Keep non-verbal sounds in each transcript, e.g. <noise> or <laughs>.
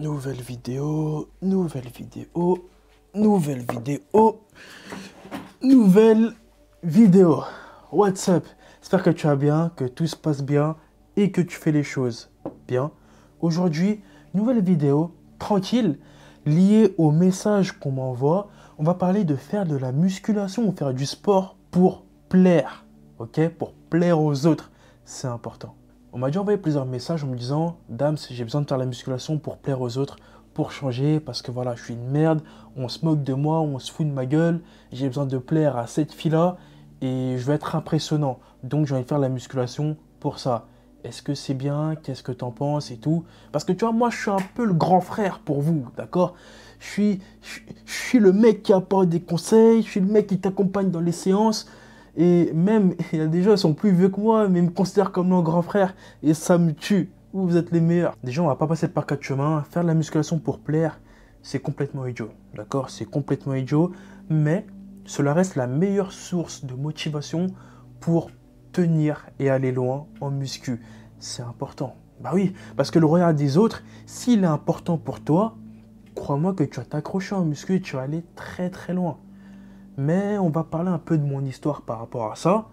Nouvelle vidéo, nouvelle vidéo, nouvelle vidéo, nouvelle vidéo. What's up J'espère que tu vas bien, que tout se passe bien et que tu fais les choses bien. Aujourd'hui, nouvelle vidéo, tranquille, liée au message qu'on m'envoie. On va parler de faire de la musculation ou faire du sport pour plaire, ok Pour plaire aux autres, c'est important. On m'a déjà envoyé plusieurs messages en me disant Dames, j'ai besoin de faire la musculation pour plaire aux autres, pour changer, parce que voilà, je suis une merde, on se moque de moi, on se fout de ma gueule, j'ai besoin de plaire à cette fille-là et je veux être impressionnant. Donc j'ai envie de faire la musculation pour ça. Est-ce que c'est bien Qu'est-ce que tu en penses et tout Parce que tu vois, moi je suis un peu le grand frère pour vous, d'accord je suis, je suis le mec qui apporte des conseils, je suis le mec qui t'accompagne dans les séances. Et même, il y a des gens, ils sont plus vieux que moi, mais ils me considèrent comme leur grand frère. Et ça me tue. vous êtes les meilleurs. Déjà, on va pas passer par quatre chemins. Faire de la musculation pour plaire, c'est complètement idiot. D'accord C'est complètement idiot. Mais cela reste la meilleure source de motivation pour tenir et aller loin en muscu. C'est important. Bah oui, parce que le regard des autres, s'il est important pour toi, crois-moi que tu vas t'accrocher en muscu et tu vas aller très très loin mais on va parler un peu de mon histoire par rapport à ça,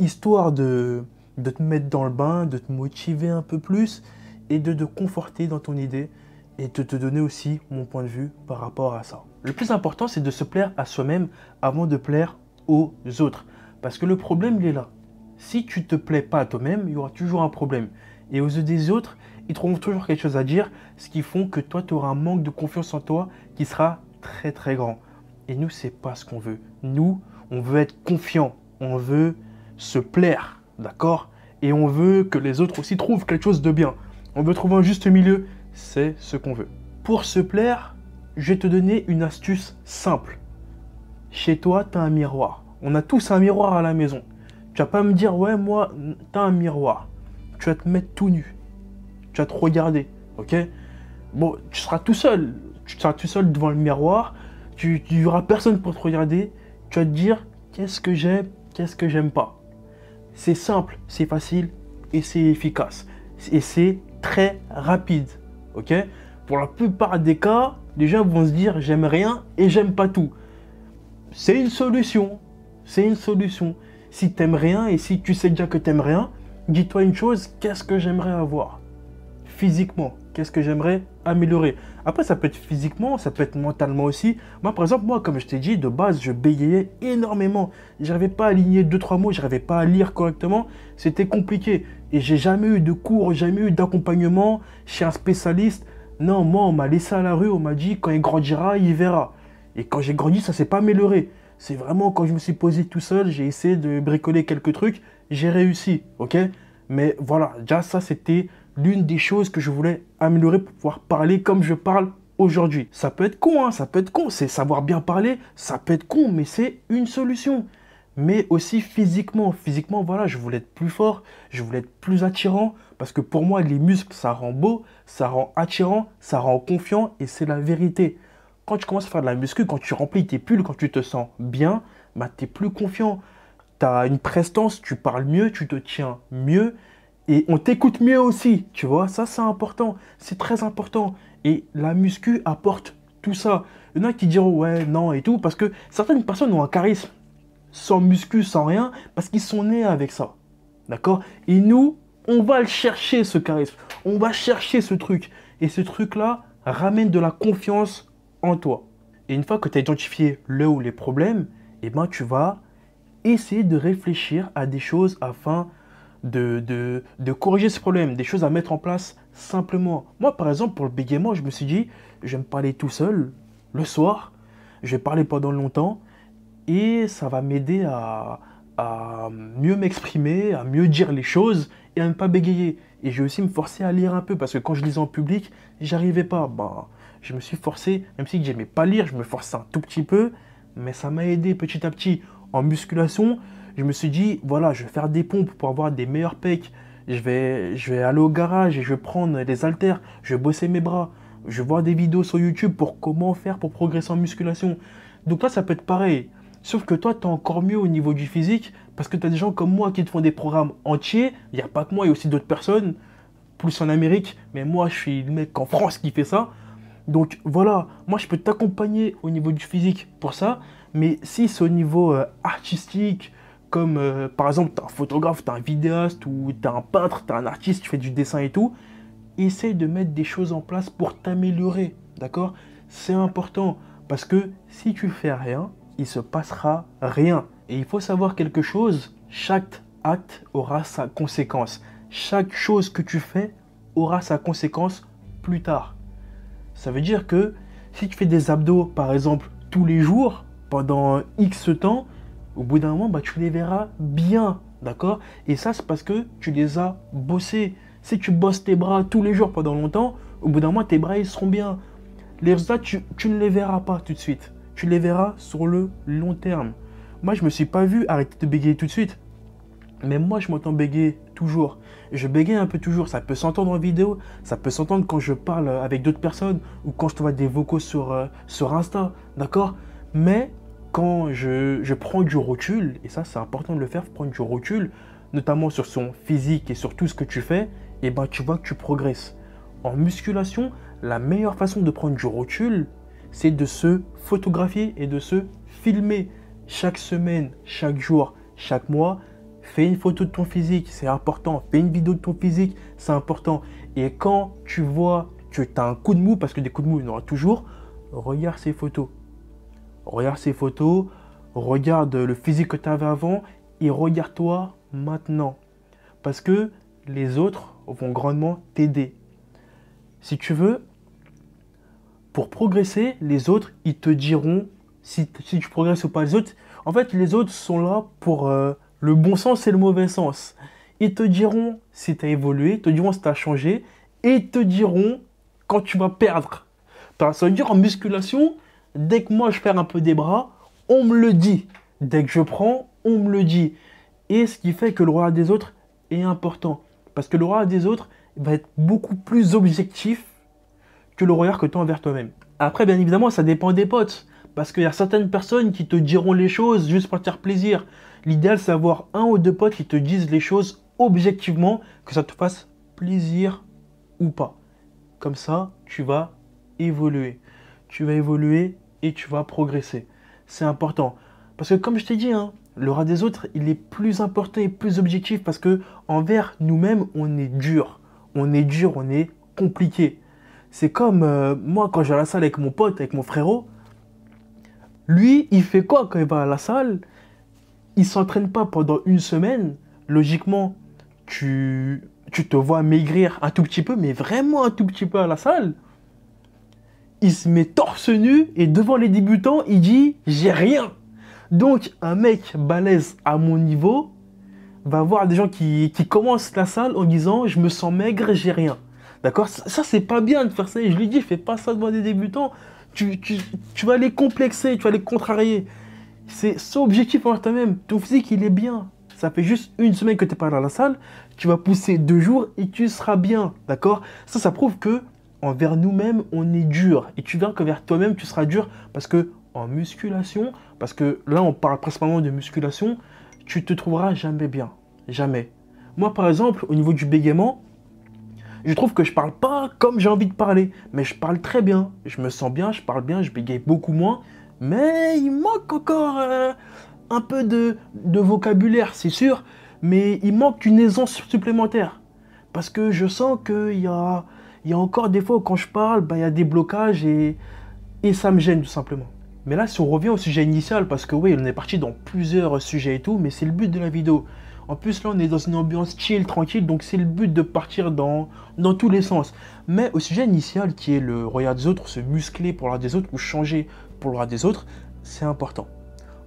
histoire de, de te mettre dans le bain, de te motiver un peu plus et de te conforter dans ton idée et de te donner aussi mon point de vue par rapport à ça. Le plus important, c'est de se plaire à soi-même avant de plaire aux autres. Parce que le problème, il est là. Si tu ne te plais pas à toi-même, il y aura toujours un problème. Et aux yeux des autres, ils trouveront toujours quelque chose à dire, ce qui font que toi, tu auras un manque de confiance en toi qui sera très très grand. Et nous, c'est pas ce qu'on veut. Nous, on veut être confiant, on veut se plaire, d'accord Et on veut que les autres aussi trouvent quelque chose de bien. On veut trouver un juste milieu, c'est ce qu'on veut. Pour se plaire, je vais te donner une astuce simple. Chez toi, tu as un miroir. On a tous un miroir à la maison. Tu vas pas me dire, ouais, moi, tu as un miroir. Tu vas te mettre tout nu. Tu vas te regarder, ok Bon, tu seras tout seul. Tu seras tout seul devant le miroir. Tu n'auras personne pour te regarder. Tu vas te dire qu'est-ce que j'aime, qu'est-ce que j'aime pas. C'est simple, c'est facile et c'est efficace. Et c'est très rapide. Ok Pour la plupart des cas, les gens vont se dire j'aime rien et j'aime pas tout. C'est une solution. C'est une solution. Si n'aimes rien et si tu sais déjà que tu n'aimes rien, dis-toi une chose, qu'est-ce que j'aimerais avoir Physiquement, qu'est-ce que j'aimerais améliorer après, ça peut être physiquement, ça peut être mentalement aussi. Moi, par exemple, moi, comme je t'ai dit, de base, je bégayais énormément. Je n'arrivais pas à aligner deux, trois mots, je n'arrivais pas à lire correctement. C'était compliqué. Et j'ai jamais eu de cours, jamais eu d'accompagnement chez un spécialiste. Non, moi, on m'a laissé à la rue, on m'a dit, quand il grandira, il verra. Et quand j'ai grandi, ça s'est pas amélioré. C'est vraiment quand je me suis posé tout seul, j'ai essayé de bricoler quelques trucs, j'ai réussi, ok Mais voilà, déjà ça c'était l'une des choses que je voulais améliorer pour pouvoir parler comme je parle aujourd'hui. Ça peut être con, hein, ça peut être con, c'est savoir bien parler, ça peut être con, mais c'est une solution. Mais aussi physiquement, physiquement, voilà, je voulais être plus fort, je voulais être plus attirant, parce que pour moi, les muscles, ça rend beau, ça rend attirant, ça rend confiant, et c'est la vérité. Quand tu commences à faire de la muscu, quand tu remplis tes pulls, quand tu te sens bien, bah, tu es plus confiant. Tu as une prestance, tu parles mieux, tu te tiens mieux, et on t'écoute mieux aussi, tu vois. Ça, c'est important. C'est très important. Et la muscu apporte tout ça. Il y en a qui diront ouais, non et tout, parce que certaines personnes ont un charisme sans muscu, sans rien, parce qu'ils sont nés avec ça. D'accord Et nous, on va le chercher, ce charisme. On va chercher ce truc. Et ce truc-là ramène de la confiance en toi. Et une fois que tu as identifié le ou les problèmes, eh ben, tu vas essayer de réfléchir à des choses afin de, de, de, corriger ce problème, des choses à mettre en place simplement. Moi, par exemple, pour le bégaiement, je me suis dit, je vais me parler tout seul le soir, je vais parler pendant longtemps et ça va m'aider à, mieux m'exprimer, à mieux dire les choses et à ne pas bégayer. Et j'ai aussi me forcer à lire un peu parce que quand je lisais en public, j'arrivais pas. Bah, je me suis forcé, même si je n'aimais pas lire, je me forçais un tout petit peu, mais ça m'a aidé petit à petit. En musculation, je me suis dit, voilà, je vais faire des pompes pour avoir des meilleurs pecs. Je vais, je vais aller au garage et je vais prendre des haltères. Je vais bosser mes bras. Je vais voir des vidéos sur YouTube pour comment faire pour progresser en musculation. Donc là, ça peut être pareil. Sauf que toi, tu es encore mieux au niveau du physique parce que tu as des gens comme moi qui te font des programmes entiers. Il n'y a pas que moi, il y a aussi d'autres personnes, plus en Amérique. Mais moi, je suis le mec en France qui fait ça. Donc voilà, moi je peux t'accompagner au niveau du physique pour ça, mais si c'est au niveau euh, artistique, comme euh, par exemple, t'es un photographe, t'es un vidéaste ou t'es un peintre, t'es un artiste, tu fais du dessin et tout, essaye de mettre des choses en place pour t'améliorer, d'accord C'est important parce que si tu fais rien, il se passera rien. Et il faut savoir quelque chose, chaque acte aura sa conséquence. Chaque chose que tu fais aura sa conséquence plus tard. Ça veut dire que si tu fais des abdos, par exemple, tous les jours, pendant X temps, au bout d'un moment, bah, tu les verras bien, d'accord Et ça, c'est parce que tu les as bossés. Si tu bosses tes bras tous les jours pendant longtemps, au bout d'un moment, tes bras, ils seront bien. Les résultats, tu, ne les verras pas tout de suite. Tu les verras sur le long terme. Moi, je ne me suis pas vu arrêter de bégayer tout de suite. Mais moi, je m'entends bégayer toujours. Je bégaye un peu toujours. Ça peut s'entendre en vidéo, ça peut s'entendre quand je parle avec d'autres personnes ou quand je te vois des vocaux sur, euh, sur Insta, d'accord Mais quand je, prends du recul, et ça c'est important de le faire, prendre du recul, notamment sur son physique et sur tout ce que tu fais, et ben tu vois que tu progresses. En musculation, la meilleure façon de prendre du recul, c'est de se photographier et de se filmer chaque semaine, chaque jour, chaque mois. Fais une photo de ton physique, c'est important. Fais une vidéo de ton physique, c'est important. Et quand tu vois que tu as un coup de mou, parce que des coups de mou, il y en aura toujours, regarde ces photos. Regarde ces photos, regarde le physique que tu avais avant et regarde-toi maintenant. Parce que les autres vont grandement t'aider. Si tu veux, pour progresser, les autres, ils te diront si, tu progresses ou pas. Les autres, en fait, les autres sont là pour euh, le bon sens et le mauvais sens. Ils te diront si tu as évolué, ils te diront si tu as changé, et ils te diront quand tu vas perdre. Ça veut dire en musculation, Dès que moi je perds un peu des bras, on me le dit. Dès que je prends, on me le dit. Et ce qui fait que le regard des autres est important. Parce que le regard des autres va être beaucoup plus objectif que le regard que tu as envers toi-même. Après, bien évidemment, ça dépend des potes. Parce qu'il y a certaines personnes qui te diront les choses juste pour te faire plaisir. L'idéal, c'est d'avoir un ou deux potes qui te disent les choses objectivement, que ça te fasse plaisir ou pas. Comme ça, tu vas évoluer. Tu vas évoluer et tu vas progresser. C'est important. Parce que comme je t'ai dit, hein, le rat des autres, il est plus important et plus objectif parce que envers nous-mêmes, on est dur. On est dur, on est compliqué. C'est comme euh, moi quand je vais à la salle avec mon pote, avec mon frérot. Lui, il fait quoi quand il va à la salle Il s'entraîne pas pendant une semaine. Logiquement, tu, tu te vois maigrir un tout petit peu, mais vraiment un tout petit peu à la salle il se met torse nu et devant les débutants, il dit j'ai rien. Donc un mec balèze à mon niveau va voir des gens qui, commencent la salle en disant je me sens maigre, j'ai rien. D'accord Ça, c'est pas bien de faire ça. Et je lui dis fais pas ça devant des débutants. Tu, vas les complexer, tu vas les contrarier. C'est son objectif en toi-même. Ton physique, il est bien. Ça fait juste une semaine que tu n'es pas dans la salle. Tu vas pousser deux jours et tu seras bien. D'accord Ça, ça prouve que envers nous-mêmes, on est dur. Et tu verras qu'envers toi-même, tu seras dur parce que en musculation, parce que là, on parle principalement de musculation, tu te trouveras jamais bien. Jamais. Moi, par exemple, au niveau du bégaiement, je trouve que je parle pas comme j'ai envie de parler, mais je parle très bien. Je me sens bien, je parle bien, je bégaye beaucoup moins, mais il manque encore euh, un peu de, de vocabulaire, c'est sûr, mais il manque une aisance supplémentaire. Parce que je sens qu'il y a, il y a encore des fois où quand je parle, bah, il y a des blocages et, ça me gêne tout simplement. Mais là, si on revient au sujet initial, parce que oui, on est parti dans plusieurs sujets et tout, mais c'est le but de la vidéo. En plus, là, on est dans une ambiance chill, tranquille, donc c'est le but de partir dans, tous les sens. Mais au sujet initial, qui est le regard des autres, se muscler pour le regard des autres, ou changer pour le regard des autres, c'est important.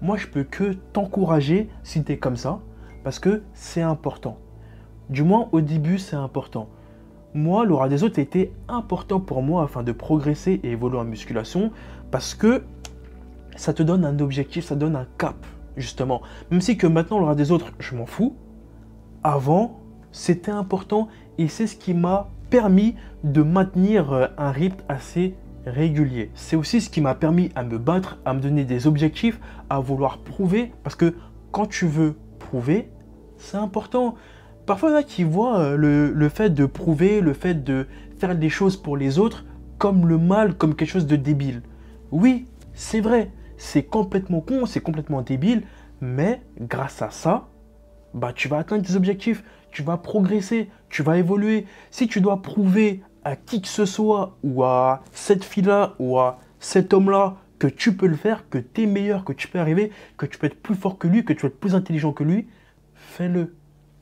Moi, je peux que t'encourager si es comme ça, parce que c'est important. Du moins, au début, c'est important moi, l'aura des autres a été important pour moi afin de progresser et évoluer en musculation parce que ça te donne un objectif, ça donne un cap, justement. Même si que maintenant, l'aura des autres, je m'en fous. Avant, c'était important et c'est ce qui m'a permis de maintenir euh, un rythme assez régulier. C'est aussi ce qui m'a permis à me battre, à me donner des objectifs, à vouloir prouver parce que quand tu veux prouver, c'est important. Parfois, il y en a qui voient euh, le, fait de prouver, le fait de faire des choses pour les autres comme le mal, comme quelque chose de débile. Oui, c'est vrai, c'est complètement con, c'est complètement débile, mais grâce à ça, bah, tu vas atteindre tes objectifs, tu vas progresser, tu vas évoluer. Si tu dois prouver à qui que ce soit, ou à cette fille-là, ou à cet homme-là, que tu peux le faire, que tu es meilleur, que tu peux arriver, que tu peux être plus fort que lui, que tu peux être plus intelligent que lui, fais-le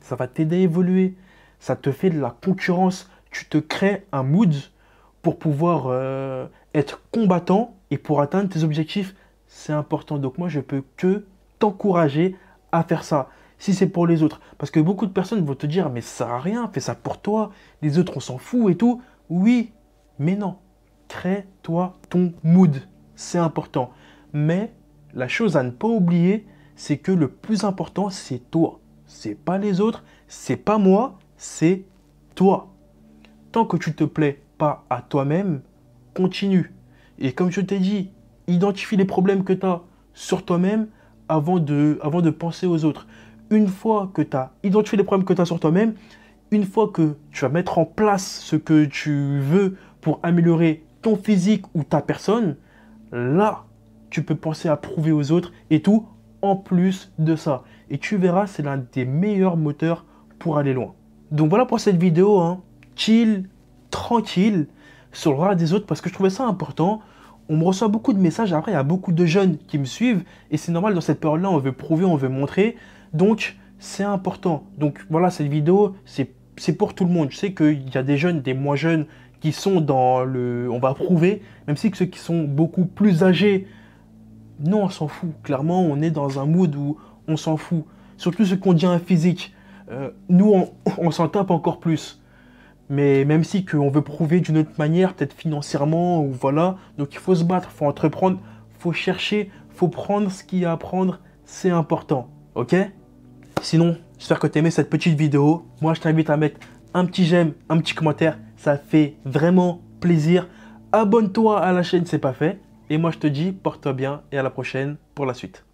ça va t'aider à évoluer, ça te fait de la concurrence, tu te crées un mood pour pouvoir euh, être combattant et pour atteindre tes objectifs. C'est important. Donc moi, je peux que t'encourager à faire ça, si c'est pour les autres. Parce que beaucoup de personnes vont te dire, mais ça sert à rien, fais ça pour toi, les autres, on s'en fout et tout. Oui, mais non. Crée-toi ton mood, c'est important. Mais la chose à ne pas oublier, c'est que le plus important, c'est toi c'est pas les autres, c'est pas moi, c'est toi. Tant que tu te plais pas à toi-même, continue. Et comme je t'ai dit, identifie les problèmes que tu as sur toi-même avant de, avant de penser aux autres. Une fois que tu as identifié les problèmes que tu as sur toi-même, une fois que tu vas mettre en place ce que tu veux pour améliorer ton physique ou ta personne, là, tu peux penser à prouver aux autres et tout en plus de ça et tu verras, c'est l'un des meilleurs moteurs pour aller loin. Donc voilà pour cette vidéo, hein. chill, tranquille, sur le regard des autres parce que je trouvais ça important. On me reçoit beaucoup de messages, après il y a beaucoup de jeunes qui me suivent et c'est normal dans cette période-là, on veut prouver, on veut montrer. Donc c'est important. Donc voilà, cette vidéo, c'est pour tout le monde. Je sais qu'il y a des jeunes, des moins jeunes qui sont dans le... On va prouver, même si ceux qui sont beaucoup plus âgés, non, on s'en fout. Clairement, on est dans un mood où on s'en fout. Surtout ce qu'on dit en physique. Euh, nous, <laughs> on, s'en tape encore plus. Mais même si qu'on veut prouver d'une autre manière, peut-être financièrement, ou voilà. Donc il faut se battre, faut entreprendre, faut chercher, faut prendre ce qu'il y a à prendre. C'est important, ok Sinon, j'espère que tu aimé cette petite vidéo. Moi, je t'invite à mettre un petit j'aime, un petit commentaire. Ça fait vraiment plaisir. Abonne-toi à la chaîne, c'est pas fait. Et moi, je te dis, porte-toi bien et à la prochaine pour la suite.